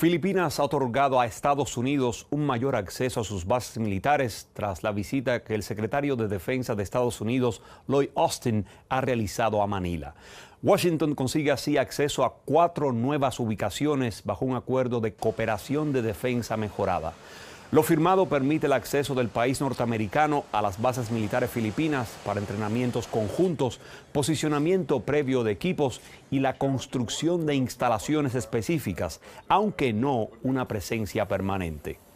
Filipinas ha otorgado a Estados Unidos un mayor acceso a sus bases militares tras la visita que el secretario de Defensa de Estados Unidos, Lloyd Austin, ha realizado a Manila. Washington consigue así acceso a cuatro nuevas ubicaciones bajo un acuerdo de cooperación de defensa mejorada. Lo firmado permite el acceso del país norteamericano a las bases militares filipinas para entrenamientos conjuntos, posicionamiento previo de equipos y la construcción de instalaciones específicas, aunque no una presencia permanente.